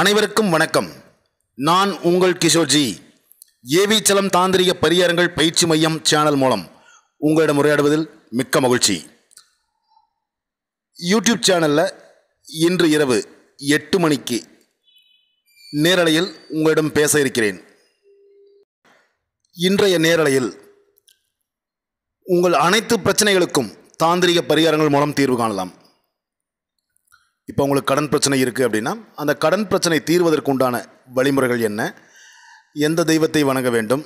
அனைவருக்கும் வணக்கம் நான் உங்கள் கிஷோர்ஜி ஏவிச்சலம் தாந்திரிக பரிகாரங்கள் பயிற்சி மையம் சேனல் மூலம் உங்களிடம் உரையாடுவதில் மிக்க மகிழ்ச்சி யூடியூப் சேனலில் இன்று இரவு எட்டு மணிக்கு நேரலையில் உங்களிடம் பேச இருக்கிறேன் இன்றைய நேரலையில் உங்கள் அனைத்து பிரச்சனைகளுக்கும் தாந்திரிக பரிகாரங்கள் மூலம் தீர்வு காணலாம் இப்போ உங்களுக்கு கடன் பிரச்சனை இருக்குது அப்படின்னா அந்த கடன் பிரச்சனை தீர்வதற்குண்டான வழிமுறைகள் என்ன எந்த தெய்வத்தை வணங்க வேண்டும்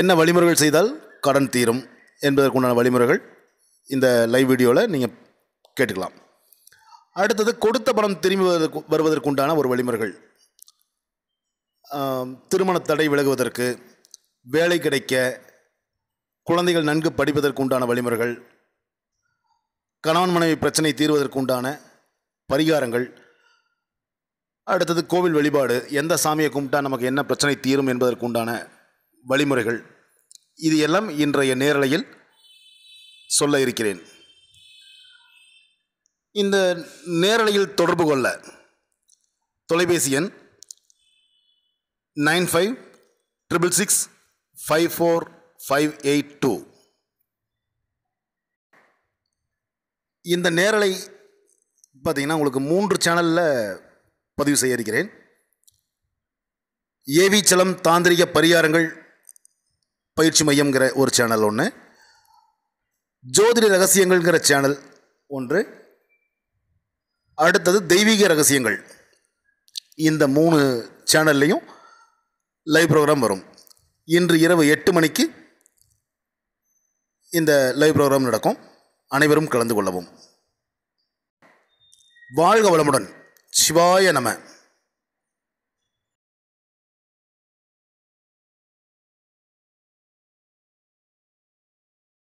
என்ன வழிமுறைகள் செய்தால் கடன் தீரும் என்பதற்குண்டான வழிமுறைகள் இந்த லைவ் வீடியோவில் நீங்கள் கேட்டுக்கலாம் அடுத்தது கொடுத்த பணம் திரும்பி வருவதற்கு வருவதற்குண்டான ஒரு வழிமுறைகள் திருமண தடை விலகுவதற்கு வேலை கிடைக்க குழந்தைகள் நன்கு படிப்பதற்குண்டான வழிமுறைகள் கணவன் மனைவி பிரச்சனை தீர்வதற்குண்டான பரிகாரங்கள் அடுத்தது கோவில் வழிபாடு எந்த சாமியை கும்பிட்டா நமக்கு என்ன பிரச்சனை தீரும் என்பதற்குண்டான வழிமுறைகள் இது எல்லாம் இன்றைய நேரலையில் சொல்ல இருக்கிறேன் இந்த நேரலையில் தொடர்பு கொள்ள தொலைபேசி எண் nine five triple six five four five eight two இந்த நேரலை பார்த்திங்கன்னா உங்களுக்கு மூன்று சேனலில் பதிவு செய்ய இருக்கிறேன் ஏவிச்சலம் தாந்திரிக பரிகாரங்கள் பயிற்சி மையம்ங்கிற ஒரு சேனல் ஒன்று ஜோதிட ரகசியங்கள்ங்கிற சேனல் ஒன்று அடுத்தது தெய்வீக ரகசியங்கள் இந்த மூணு சேனல்லையும் லைவ் ப்ரோக்ராம் வரும் இன்று இரவு எட்டு மணிக்கு இந்த லைவ் ப்ரோக்ராம் நடக்கும் அனைவரும் கலந்து கொள்ளவும் வாழ்க வளமுடன் சிவாய நம